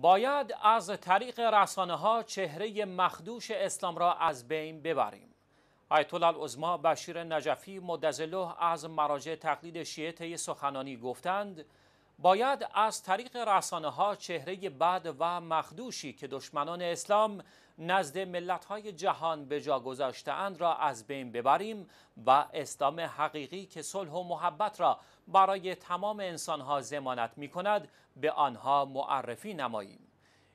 باید از طریق رسانه ها چهره مخدوش اسلام را از بین ببریم. آیت الله بشیر نجفی مدزله از مراجع تقلید شیعه سخنانی گفتند باید از طریق رسانه ها چهره بد و مخدوشی که دشمنان اسلام نزد ملت های جهان به جا گذاشتهاند را از بین ببریم و اسلام حقیقی که صلح و محبت را برای تمام انسان ها زمانت می کند به آنها معرفی نماییم.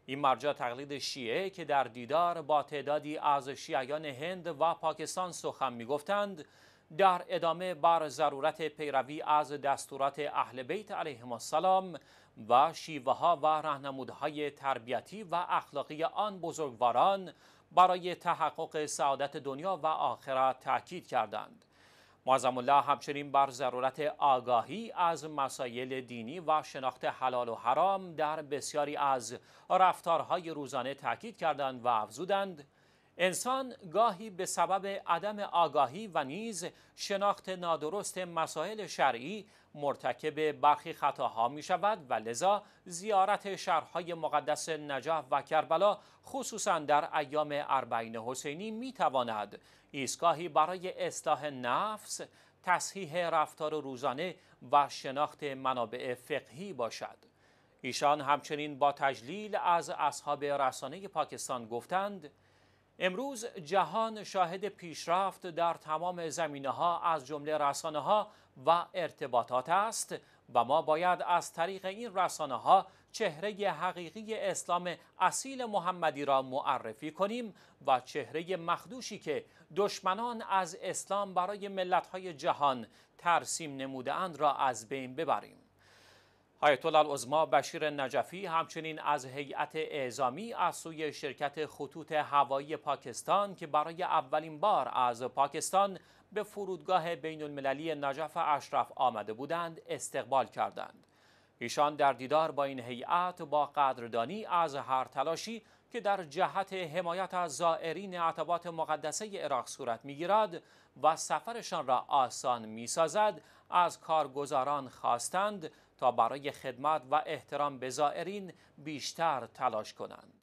این مرجع تقلید شیعه که در دیدار با تعدادی از شیعیان هند و پاکستان سخن می گفتند در ادامه بر ضرورت پیروی از دستورات اهل بیت علیه السلام و شیوه ها و رهنمودهای تربیتی و اخلاقی آن بزرگواران برای تحقق سعادت دنیا و آخرت تاکید کردند معظم الله همچنین بر ضرورت آگاهی از مسایل دینی و شناخت حلال و حرام در بسیاری از رفتارهای روزانه تاکید کردند و افزودند انسان گاهی به سبب عدم آگاهی و نیز شناخت نادرست مسائل شرعی مرتکب برخی خطاها می شود و لذا زیارت شهرهای مقدس نجف و کربلا خصوصا در ایام اربعین حسینی می تواند ایستگاهی برای اصلاح نفس تصحیح رفتار روزانه و شناخت منابع فقهی باشد ایشان همچنین با تجلیل از اصحاب رسانه پاکستان گفتند امروز جهان شاهد پیشرفت در تمام زمینه ها از جمله رسانه ها و ارتباطات است و ما باید از طریق این رسانه ها چهره حقیقی اسلام اصیل محمدی را معرفی کنیم و چهره مخدوشی که دشمنان از اسلام برای ملت های جهان ترسیم اند را از بین ببریم. آیت الله العظما بشیر نجفی همچنین از هیئت اعزامی از سوی شرکت خطوط هوایی پاکستان که برای اولین بار از پاکستان به فرودگاه بین المللی نجف اشرف آمده بودند استقبال کردند. ایشان در دیدار با این هیئت با قدردانی از هر تلاشی که در جهت حمایت از زائرین عتبات مقدسه عراق صورت میگیرد و سفرشان را آسان میسازد از کارگزاران خواستند تا برای خدمت و احترام به زائرین بیشتر تلاش کنند.